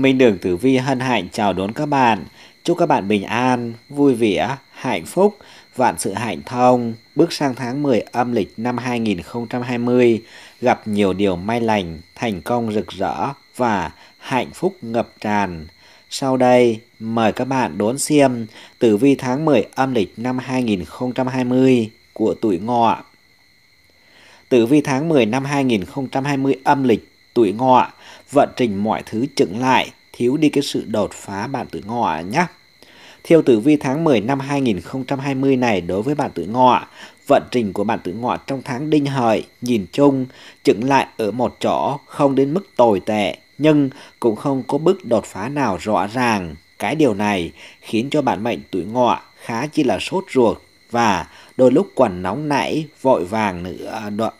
Minh Đường Tử Vi hân hạnh chào đón các bạn. Chúc các bạn bình an, vui vẻ, hạnh phúc, vạn sự hạnh thông, bước sang tháng 10 âm lịch năm 2020, gặp nhiều điều may lành, thành công rực rỡ và hạnh phúc ngập tràn. Sau đây, mời các bạn đón xem tử vi tháng 10 âm lịch năm 2020 của tuổi ngọ. Tử vi tháng 10 năm 2020 âm lịch tuổi ngọ vận trình mọi thứ chững lại, thiếu đi cái sự đột phá bạn tuổi ngọ nhé. Theo tử vi tháng 10 năm 2020 này đối với bạn tuổi ngọ, vận trình của bạn tuổi ngọ trong tháng đinh hợi nhìn chung chững lại ở một chỗ không đến mức tồi tệ nhưng cũng không có bước đột phá nào rõ ràng. Cái điều này khiến cho bạn mệnh tuổi ngọ khá chỉ là sốt ruột và đôi lúc quần nóng nảy, vội vàng nữa.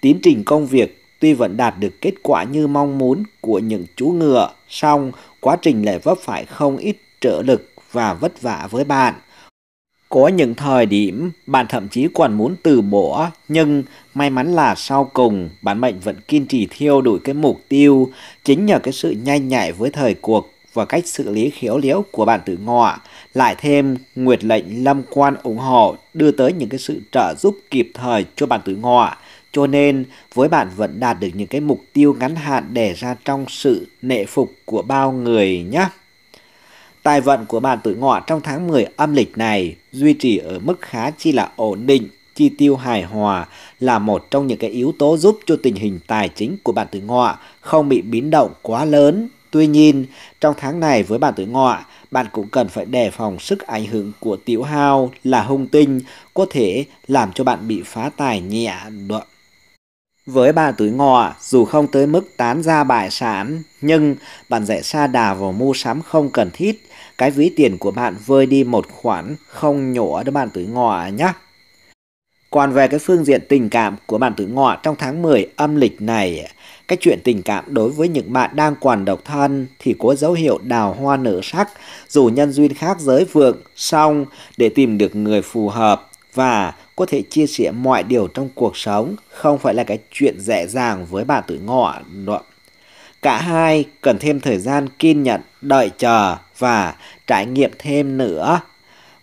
Tiến trình công việc Tuy vẫn đạt được kết quả như mong muốn của những chú ngựa, song quá trình lại vấp phải không ít trở lực và vất vả với bạn. Có những thời điểm bạn thậm chí còn muốn từ bỏ, nhưng may mắn là sau cùng bản mệnh vẫn kiên trì theo đuổi cái mục tiêu chính nhờ cái sự nhanh nhạy với thời cuộc và cách xử lý khéo léo của bạn tử ngọ. Lại thêm, nguyệt lệnh lâm quan ủng hộ đưa tới những cái sự trợ giúp kịp thời cho bạn tử ngọ. Cho nên, với bạn vẫn đạt được những cái mục tiêu ngắn hạn đề ra trong sự nệ phục của bao người nhé. Tài vận của bạn tuổi ngọ trong tháng 10 âm lịch này duy trì ở mức khá chi là ổn định, chi tiêu hài hòa là một trong những cái yếu tố giúp cho tình hình tài chính của bạn tuổi ngọ không bị biến động quá lớn. Tuy nhiên, trong tháng này với bạn tuổi ngọ, bạn cũng cần phải đề phòng sức ảnh hưởng của tiểu hao là hung tinh có thể làm cho bạn bị phá tài nhẹ được. Với bà tuổi ngọ, dù không tới mức tán ra bại sản, nhưng bạn dễ xa đà vào mua sắm không cần thiết, cái ví tiền của bạn vơi đi một khoản không nhỏ đó bạn tuổi ngọ nhé. Còn về cái phương diện tình cảm của bạn tuổi ngọ trong tháng 10 âm lịch này, cái chuyện tình cảm đối với những bạn đang còn độc thân thì có dấu hiệu đào hoa nở sắc, dù nhân duyên khác giới vượng, song để tìm được người phù hợp và có thể chia sẻ mọi điều trong cuộc sống không phải là cái chuyện dễ dàng với bà tuổi ngọ nữa. Cả hai cần thêm thời gian kiên nhẫn, đợi chờ và trải nghiệm thêm nữa.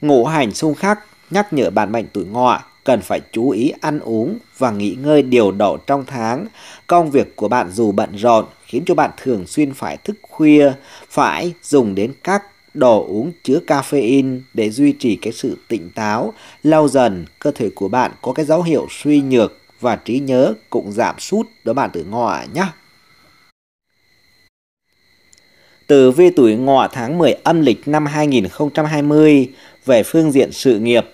Ngũ hành xung khắc nhắc nhở bạn mệnh tuổi ngọ cần phải chú ý ăn uống và nghỉ ngơi điều độ trong tháng. Công việc của bạn dù bận rộn khiến cho bạn thường xuyên phải thức khuya, phải dùng đến các đồ uống chứa caffeine để duy trì cái sự tỉnh táo. Lâu dần, cơ thể của bạn có cái dấu hiệu suy nhược và trí nhớ cũng giảm sút đó bạn tử ngọ nhé. Từ vi tuổi ngọ tháng 10 âm lịch năm 2020 về phương diện sự nghiệp.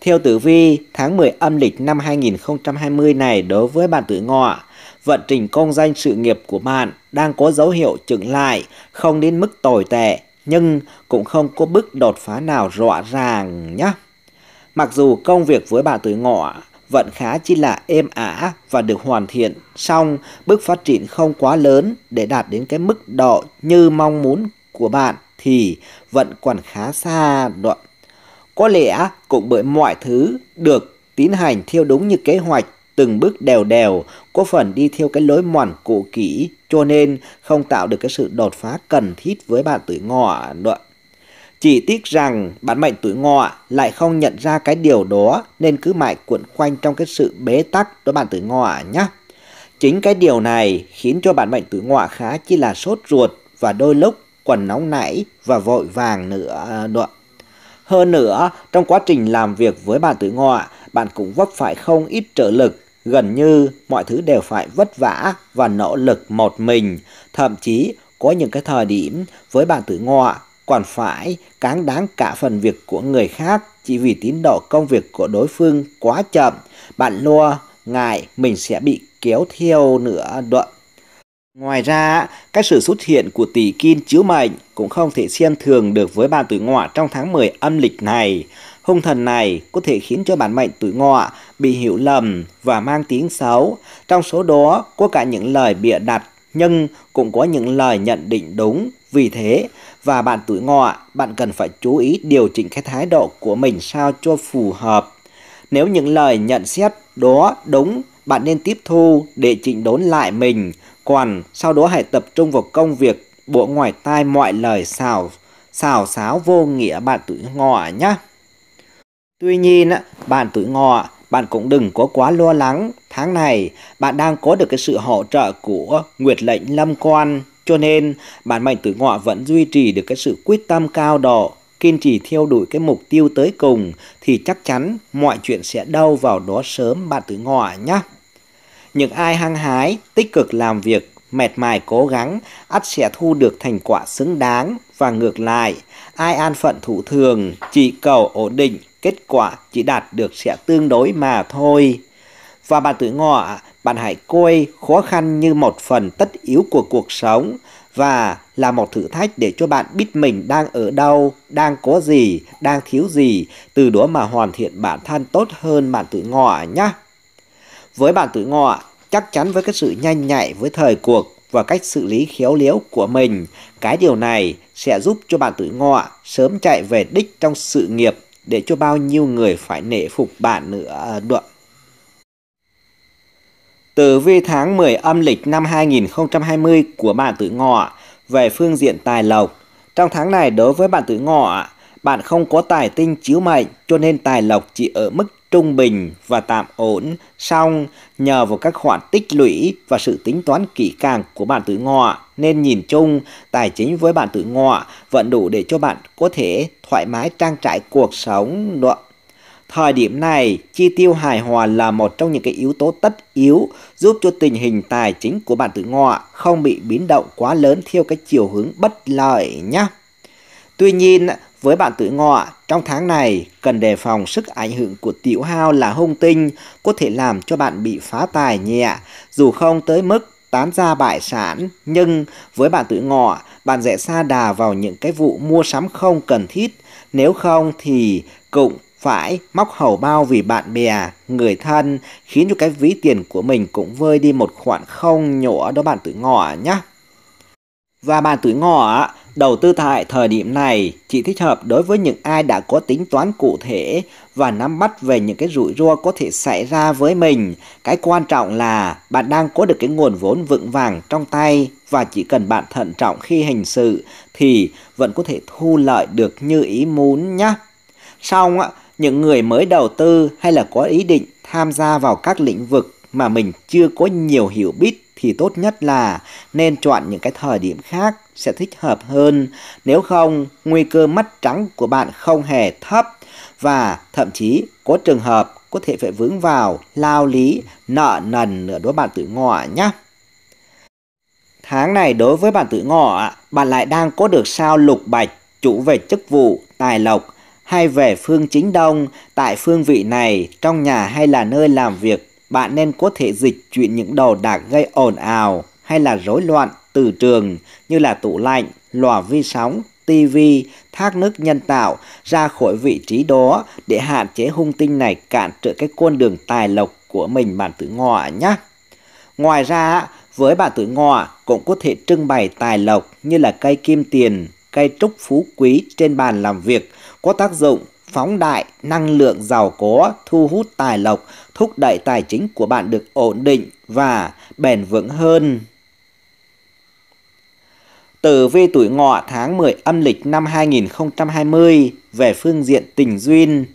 Theo tử vi, tháng 10 âm lịch năm 2020 này đối với bạn tử ngọ, vận trình công danh sự nghiệp của bạn đang có dấu hiệu chững lại, không đến mức tồi tệ, nhưng cũng không có bước đột phá nào rõ ràng nhé. Mặc dù công việc với bà tuổi ngọ vẫn khá chi là êm ả và được hoàn thiện, song bước phát triển không quá lớn để đạt đến cái mức độ như mong muốn của bạn thì vẫn còn khá xa đoạn. Có lẽ cũng bởi mọi thứ được tiến hành theo đúng như kế hoạch từng bước đều đều, có phần đi theo cái lối mòn cũ kỹ, cho nên không tạo được cái sự đột phá cần thiết với bạn tuổi ngọ nữa. Chỉ tiếc rằng bản mệnh tuổi ngọ lại không nhận ra cái điều đó nên cứ mãi cuộn quanh trong cái sự bế tắc đối bạn tuổi ngọ nhé. Chính cái điều này khiến cho bản mệnh tuổi ngọ khá chỉ là sốt ruột và đôi lúc quần nóng nảy và vội vàng nữa. đoạn Hơn nữa, trong quá trình làm việc với bạn tuổi ngọ, bạn cũng vấp phải không ít trở lực gần như mọi thứ đều phải vất vả và nỗ lực một mình, thậm chí có những cái thời điểm với bạn tử ngọ còn phải cáng đáng cả phần việc của người khác chỉ vì tiến độ công việc của đối phương quá chậm, bạn lo ngại mình sẽ bị kéo theo nửa đoạn. Ngoài ra, cái sự xuất hiện của tỷ kim chiếu mệnh cũng không thể xem thường được với bạn tử ngọ trong tháng 10 âm lịch này. Hung thần này có thể khiến cho bản mệnh tuổi ngọ bị hiểu lầm và mang tiếng xấu. Trong số đó có cả những lời bịa đặt nhưng cũng có những lời nhận định đúng. Vì thế, và bạn tuổi ngọ, bạn cần phải chú ý điều chỉnh cái thái độ của mình sao cho phù hợp. Nếu những lời nhận xét đó đúng, bạn nên tiếp thu để chỉnh đốn lại mình. Còn sau đó hãy tập trung vào công việc, bộ ngoài tai mọi lời xào, xào xáo vô nghĩa bạn tuổi ngọ nhé. Tuy nhiên, bạn tuổi ngọ, bạn cũng đừng có quá lo lắng. Tháng này, bạn đang có được cái sự hỗ trợ của Nguyệt lệnh Lâm Quan. Cho nên, bạn mệnh tuổi ngọ vẫn duy trì được cái sự quyết tâm cao độ, kiên trì theo đuổi cái mục tiêu tới cùng thì chắc chắn mọi chuyện sẽ đâu vào đó sớm bạn tuổi ngọ nhé. Những ai hăng hái, tích cực làm việc, mệt mài cố gắng, ắt sẽ thu được thành quả xứng đáng và ngược lại, ai an phận thủ thường, chỉ cầu ổn định kết quả chỉ đạt được sẽ tương đối mà thôi. Và bạn tuổi ngọ, bạn hãy coi khó khăn như một phần tất yếu của cuộc sống và là một thử thách để cho bạn biết mình đang ở đâu, đang có gì, đang thiếu gì, từ đó mà hoàn thiện bản thân tốt hơn bạn tuổi ngọ nhé. Với bạn tuổi ngọ, chắc chắn với cái sự nhanh nhạy với thời cuộc và cách xử lý khéo léo của mình, cái điều này sẽ giúp cho bạn tuổi ngọ sớm chạy về đích trong sự nghiệp để cho bao nhiêu người phải nể phục bạn nữa được. À, Từ vi tháng 10 âm lịch năm 2020 của bạn tử ngọ về phương diện tài lộc. Trong tháng này đối với bạn tử ngọ, bạn không có tài tinh chiếu mệnh cho nên tài lộc chỉ ở mức trung bình và tạm ổn, song nhờ vào các khoản tích lũy và sự tính toán kỹ càng của bạn tử ngọ nên nhìn chung tài chính với bạn tử ngọ vẫn đủ để cho bạn có thể thoải mái trang trải cuộc sống. Thời điểm này, chi tiêu hài hòa là một trong những cái yếu tố tất yếu giúp cho tình hình tài chính của bạn tử ngọ không bị biến động quá lớn theo cái chiều hướng bất lợi nhé. Tuy nhiên, với bạn tuổi ngọ, trong tháng này cần đề phòng sức ảnh hưởng của tiểu hao là hung tinh có thể làm cho bạn bị phá tài nhẹ, dù không tới mức tán ra bại sản, nhưng với bạn tuổi ngọ, bạn dễ xa đà vào những cái vụ mua sắm không cần thiết, nếu không thì cũng phải móc hầu bao vì bạn bè, người thân, khiến cho cái ví tiền của mình cũng vơi đi một khoản không nhỏ đó bạn tuổi ngọ nhé. Và bạn tuổi ngọ Đầu tư tại thời điểm này chỉ thích hợp đối với những ai đã có tính toán cụ thể và nắm bắt về những cái rủi ro có thể xảy ra với mình. Cái quan trọng là bạn đang có được cái nguồn vốn vững vàng trong tay và chỉ cần bạn thận trọng khi hành sự thì vẫn có thể thu lợi được như ý muốn nhé. Xong, những người mới đầu tư hay là có ý định tham gia vào các lĩnh vực mà mình chưa có nhiều hiểu biết thì tốt nhất là nên chọn những cái thời điểm khác sẽ thích hợp hơn. Nếu không, nguy cơ mắt trắng của bạn không hề thấp và thậm chí có trường hợp có thể phải vướng vào lao lý nợ nần nữa đối bạn tự ngọ nhé. Tháng này đối với bạn tự ngọ, bạn lại đang có được sao lục bạch chủ về chức vụ, tài lộc hay về phương chính đông tại phương vị này trong nhà hay là nơi làm việc bạn nên có thể dịch chuyển những đồ đạc gây ồn ào hay là rối loạn từ trường như là tủ lạnh, lò vi sóng, TV, thác nước nhân tạo ra khỏi vị trí đó để hạn chế hung tinh này cản trở cái con đường tài lộc của mình bản tử ngọ nhé. Ngoài ra, với bản tử ngọ cũng có thể trưng bày tài lộc như là cây kim tiền, cây trúc phú quý trên bàn làm việc có tác dụng phóng đại năng lượng giàu có, thu hút tài lộc, thúc đẩy tài chính của bạn được ổn định và bền vững hơn tử vi tuổi ngọ tháng 10 âm lịch năm 2020 về phương diện tình duyên.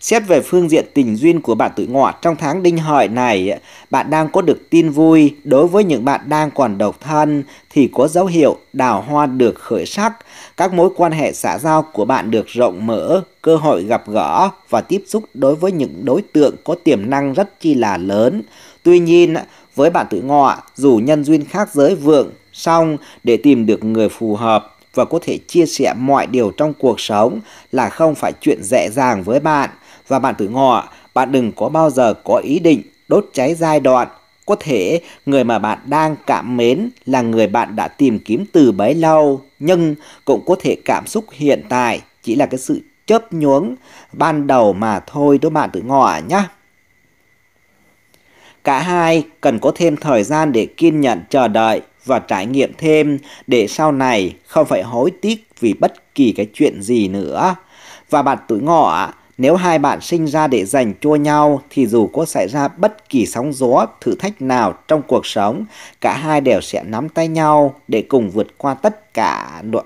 Xét về phương diện tình duyên của bạn tuổi ngọ trong tháng đinh hợi này, bạn đang có được tin vui đối với những bạn đang còn độc thân thì có dấu hiệu đào hoa được khởi sắc, các mối quan hệ xã giao của bạn được rộng mở, cơ hội gặp gỡ và tiếp xúc đối với những đối tượng có tiềm năng rất chi là lớn. Tuy nhiên, với bạn tuổi ngọ, dù nhân duyên khác giới vượng Xong, để tìm được người phù hợp và có thể chia sẻ mọi điều trong cuộc sống là không phải chuyện dễ dàng với bạn. Và bạn tự ngọ, bạn đừng có bao giờ có ý định đốt cháy giai đoạn. Có thể người mà bạn đang cảm mến là người bạn đã tìm kiếm từ bấy lâu, nhưng cũng có thể cảm xúc hiện tại chỉ là cái sự chớp nhuống ban đầu mà thôi đó bạn tự ngọ nhé. Cả hai cần có thêm thời gian để kiên nhẫn chờ đợi và trải nghiệm thêm để sau này không phải hối tiếc vì bất kỳ cái chuyện gì nữa. Và bạn tuổi ngọ, nếu hai bạn sinh ra để dành cho nhau thì dù có xảy ra bất kỳ sóng gió, thử thách nào trong cuộc sống, cả hai đều sẽ nắm tay nhau để cùng vượt qua tất cả. luận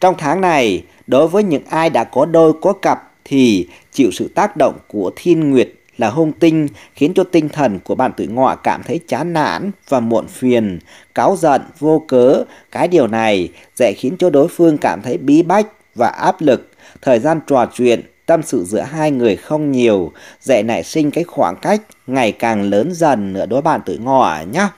Trong tháng này, đối với những ai đã có đôi có cặp thì chịu sự tác động của thiên nguyệt là hung tinh khiến cho tinh thần của bạn tuổi ngọ cảm thấy chán nản và muộn phiền, cáu giận, vô cớ. Cái điều này dễ khiến cho đối phương cảm thấy bí bách và áp lực. Thời gian trò chuyện, tâm sự giữa hai người không nhiều, dễ nảy sinh cái khoảng cách ngày càng lớn dần nữa đối bạn tuổi ngọ nhé.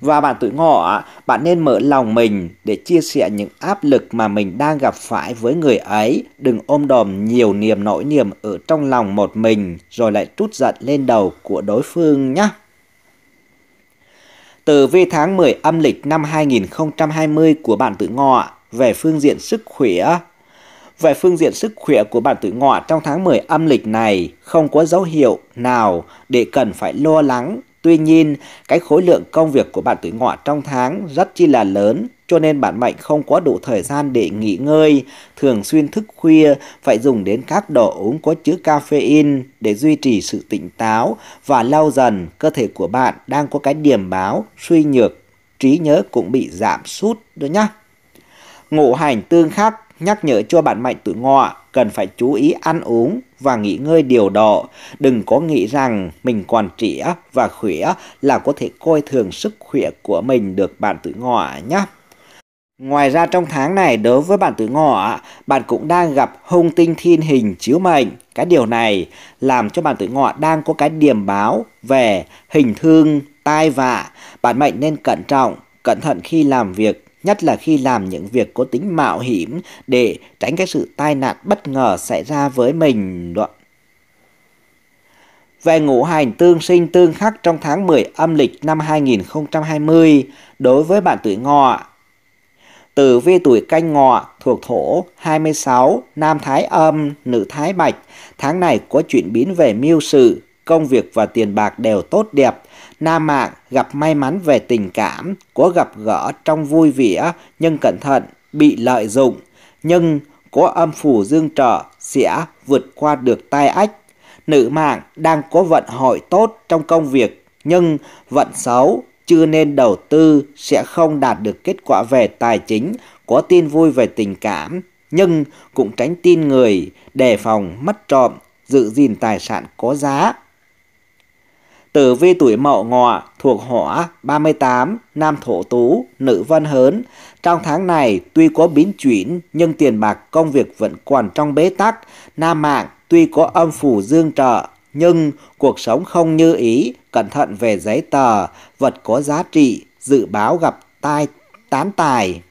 Và bạn tuổi ngọ, bạn nên mở lòng mình để chia sẻ những áp lực mà mình đang gặp phải với người ấy. Đừng ôm đồm nhiều niềm nỗi niềm ở trong lòng một mình rồi lại trút giận lên đầu của đối phương nhé. Từ vi tháng 10 âm lịch năm 2020 của bạn tuổi ngọ về phương diện sức khỏe về phương diện sức khỏe của bạn tuổi ngọ trong tháng 10 âm lịch này không có dấu hiệu nào để cần phải lo lắng Tuy nhiên, cái khối lượng công việc của bạn tuổi ngọ trong tháng rất chi là lớn, cho nên bạn mệnh không có đủ thời gian để nghỉ ngơi, thường xuyên thức khuya, phải dùng đến các đồ uống có chứa caffeine để duy trì sự tỉnh táo và lâu dần cơ thể của bạn đang có cái điểm báo suy nhược, trí nhớ cũng bị giảm sút đó nhá. Ngũ hành tương khắc nhắc nhở cho bạn mệnh tuổi ngọ cần phải chú ý ăn uống và nghỉ ngơi điều độ. Đừng có nghĩ rằng mình còn trẻ và khỏe là có thể coi thường sức khỏe của mình được bạn tuổi ngọ nhé. Ngoài ra trong tháng này đối với bạn tuổi ngọ, bạn cũng đang gặp hung tinh thiên hình chiếu mệnh. Cái điều này làm cho bạn tuổi ngọ đang có cái điểm báo về hình thương, tai vạ. Bạn mệnh nên cẩn trọng, cẩn thận khi làm việc nhất là khi làm những việc có tính mạo hiểm để tránh cái sự tai nạn bất ngờ xảy ra với mình. Đoạn Về ngũ hành tương sinh tương khắc trong tháng 10 âm lịch năm 2020 đối với bạn tuổi ngọ. Tử vi tuổi canh ngọ thuộc thổ 26, nam thái âm, nữ thái bạch. Tháng này có chuyển biến về miêu sự, công việc và tiền bạc đều tốt đẹp. Nam mạng gặp may mắn về tình cảm, có gặp gỡ trong vui vẻ nhưng cẩn thận, bị lợi dụng. Nhưng có âm phủ dương trợ sẽ vượt qua được tai ách. Nữ mạng đang có vận hội tốt trong công việc nhưng vận xấu chưa nên đầu tư sẽ không đạt được kết quả về tài chính, có tin vui về tình cảm, nhưng cũng tránh tin người, đề phòng mất trộm, giữ gìn tài sản có giá. Tử vi tuổi mậu ngọ thuộc hỏa 38, nam thổ tú, nữ văn hớn. Trong tháng này tuy có biến chuyển nhưng tiền bạc công việc vẫn còn trong bế tắc. Nam mạng tuy có âm phủ dương trợ nhưng cuộc sống không như ý, cẩn thận về giấy tờ, vật có giá trị, dự báo gặp tai tán tài.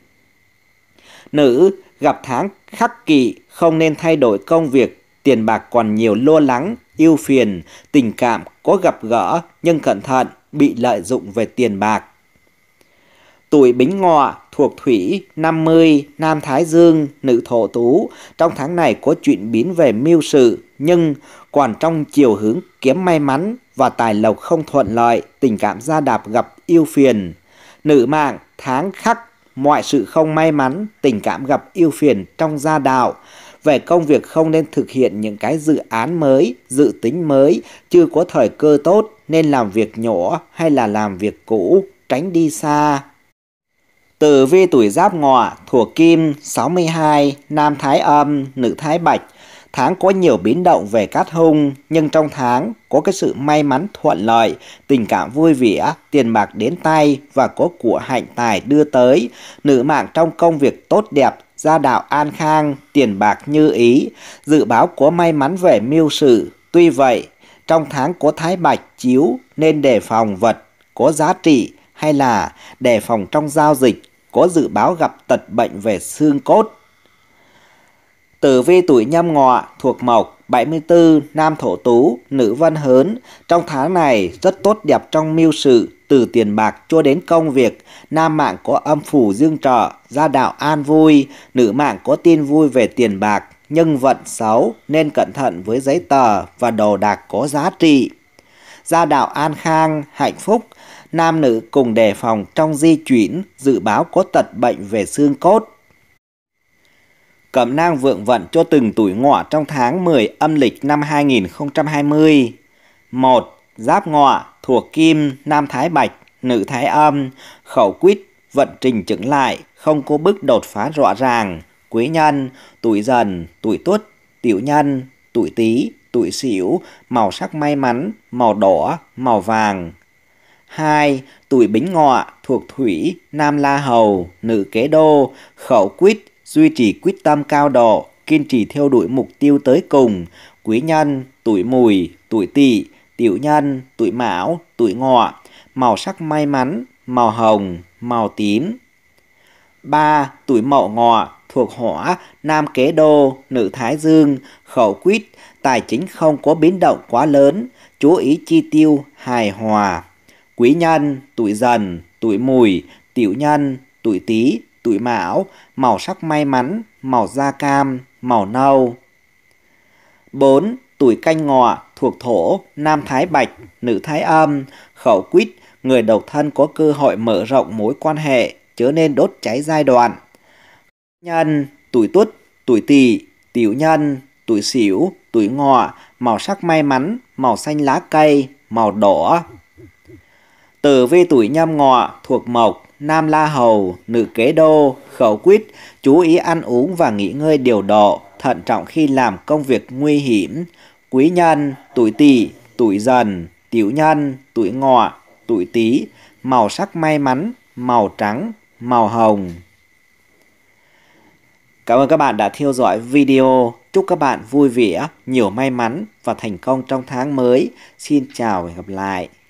Nữ gặp tháng khắc kỵ không nên thay đổi công việc, tiền bạc còn nhiều lo lắng, yêu phiền, tình cảm có gặp gỡ nhưng cẩn thận bị lợi dụng về tiền bạc. Tuổi Bính Ngọ thuộc Thủy 50, Nam Thái Dương, Nữ Thổ Tú, trong tháng này có chuyện biến về mưu sự, nhưng còn trong chiều hướng kiếm may mắn và tài lộc không thuận lợi, tình cảm gia đạp gặp yêu phiền. Nữ mạng tháng khắc mọi sự không may mắn, tình cảm gặp yêu phiền trong gia đạo về công việc không nên thực hiện những cái dự án mới, dự tính mới, chưa có thời cơ tốt nên làm việc nhỏ hay là làm việc cũ, tránh đi xa. Tử vi tuổi giáp ngọ, thuộc kim 62, nam thái âm, nữ thái bạch. Tháng có nhiều biến động về cát hung, nhưng trong tháng có cái sự may mắn thuận lợi, tình cảm vui vẻ, tiền bạc đến tay và có của hạnh tài đưa tới. Nữ mạng trong công việc tốt đẹp gia đạo an khang, tiền bạc như ý, dự báo có may mắn về mưu sự. Tuy vậy, trong tháng có thái bạch chiếu nên đề phòng vật có giá trị hay là đề phòng trong giao dịch có dự báo gặp tật bệnh về xương cốt. Tử vi tuổi nhâm ngọ thuộc mộc 74. Nam thổ tú, nữ văn hớn. Trong tháng này rất tốt đẹp trong mưu sự, từ tiền bạc cho đến công việc. Nam mạng có âm phủ dương trợ, gia đạo an vui. Nữ mạng có tin vui về tiền bạc, nhưng vận xấu nên cẩn thận với giấy tờ và đồ đạc có giá trị. Gia đạo an khang, hạnh phúc. Nam nữ cùng đề phòng trong di chuyển, dự báo có tật bệnh về xương cốt cẩm nang vượng vận cho từng tuổi ngọ trong tháng 10 âm lịch năm 2020. 1. Giáp ngọ thuộc kim, nam thái bạch, nữ thái âm, khẩu quýt, vận trình chững lại, không có bước đột phá rõ ràng. Quý nhân, tuổi dần, tuổi tuất, tiểu nhân, tuổi tý, tuổi sửu, màu sắc may mắn, màu đỏ, màu vàng. 2. Tuổi bính ngọ thuộc thủy, nam la hầu, nữ kế đô, khẩu quýt, duy trì quyết tâm cao độ, kiên trì theo đuổi mục tiêu tới cùng, quý nhân, tuổi mùi, tuổi tỵ, tiểu nhân, tuổi mão, tuổi ngọ, màu sắc may mắn, màu hồng, màu tím. 3. Tuổi mậu ngọ thuộc hỏa, nam kế đô, nữ thái dương, khẩu quyết, tài chính không có biến động quá lớn, chú ý chi tiêu hài hòa. Quý nhân, tuổi dần, tuổi mùi, tiểu nhân, tuổi tý, tuổi mão, màu sắc may mắn, màu da cam, màu nâu. 4. Tuổi canh ngọ thuộc thổ, nam thái bạch, nữ thái âm, khẩu quýt, người độc thân có cơ hội mở rộng mối quan hệ, chớ nên đốt cháy giai đoạn. Nhân, tuổi tuất, tuổi tỵ, tiểu nhân, tuổi sửu, tuổi ngọ, màu sắc may mắn, màu xanh lá cây, màu đỏ. Tử vi tuổi nhâm ngọ thuộc mộc, Nam La Hầu, Nữ Kế Đô, Khẩu quyết chú ý ăn uống và nghỉ ngơi điều độ, thận trọng khi làm công việc nguy hiểm. Quý nhân, tuổi tỵ, tuổi dần, tiểu nhân, tuổi ngọ, tuổi tý, màu sắc may mắn, màu trắng, màu hồng. Cảm ơn các bạn đã theo dõi video. Chúc các bạn vui vẻ, nhiều may mắn và thành công trong tháng mới. Xin chào và hẹn gặp lại.